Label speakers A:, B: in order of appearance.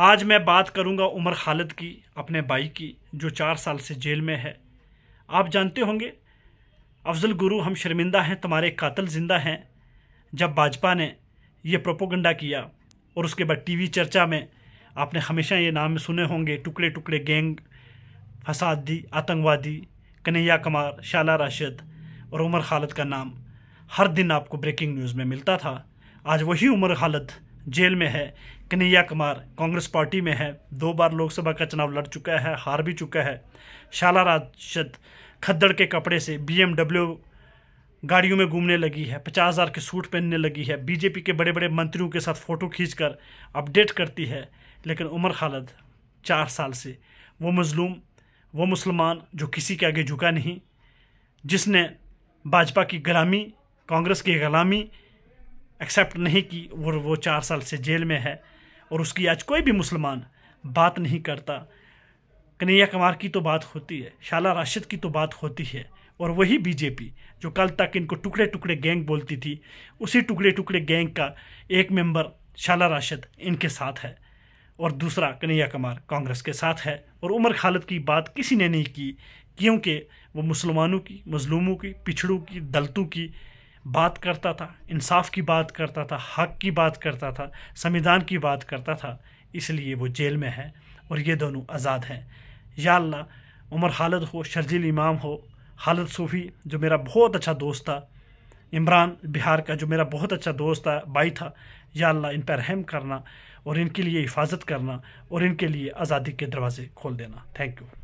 A: आज मैं बात करूंगा उमर खालिद की अपने भाई की जो चार साल से जेल में है आप जानते होंगे अफजल गुरु हम शर्मिंदा हैं तुम्हारे कातिल जिंदा हैं जब भाजपा ने यह प्रोपोगंडा किया और उसके बाद टीवी चर्चा में आपने हमेशा ये नाम सुने होंगे टुकड़े टुकड़े गैंग फसादी आतंकवादी कन्हैया कमार शाला राशिद और उमर खालिद का नाम हर दिन आपको ब्रेकिंग न्यूज़ में मिलता था आज वही उमर खालिद जेल में है कन्हैया कुमार कांग्रेस पार्टी में है दो बार लोकसभा का चुनाव लड़ चुका है हार भी चुका है शाला राजद खद्दड़ के कपड़े से बीएमडब्ल्यू गाड़ियों में घूमने लगी है पचास हज़ार के सूट पहनने लगी है बीजेपी के बड़े बड़े मंत्रियों के साथ फ़ोटो खींचकर अपडेट करती है लेकिन उमर खालद चार साल से वो मज़लूम वो मुसलमान जो किसी के आगे झुका नहीं जिसने भाजपा की गलामी कांग्रेस की गलामी एक्सेप्ट नहीं की वो वो चार साल से जेल में है और उसकी आज कोई भी मुसलमान बात नहीं करता कन्हैया कुमार की तो बात होती है शाला राशिद की तो बात होती है और वही बीजेपी जो कल तक इनको टुकड़े टुकड़े गैंग बोलती थी उसी टुकड़े टुकड़े गैंग का एक मेंबर शाला राशिद इनके साथ है और दूसरा कन्हैया कुमार कांग्रेस के साथ है और उमर खालिद की बात किसी ने नहीं की क्योंकि वो मुसलमानों की मजलूमों की पिछड़ों की दलतों की बात करता था इंसाफ की बात करता था हक की बात करता था संविधान की बात करता था इसलिए वो जेल में है और ये दोनों आज़ाद हैं या अल्लाह उमर खालद हो शर्जील इमाम हो खालद सूफ़ी जो मेरा बहुत अच्छा दोस्त था इमरान बिहार का जो मेरा बहुत अच्छा दोस्त था भाई था या अल्लाह इन पर रहम करना और इनके लिए हिफाजत करना और इनके लिए आज़ादी के दरवाज़े खोल देना थैंक यू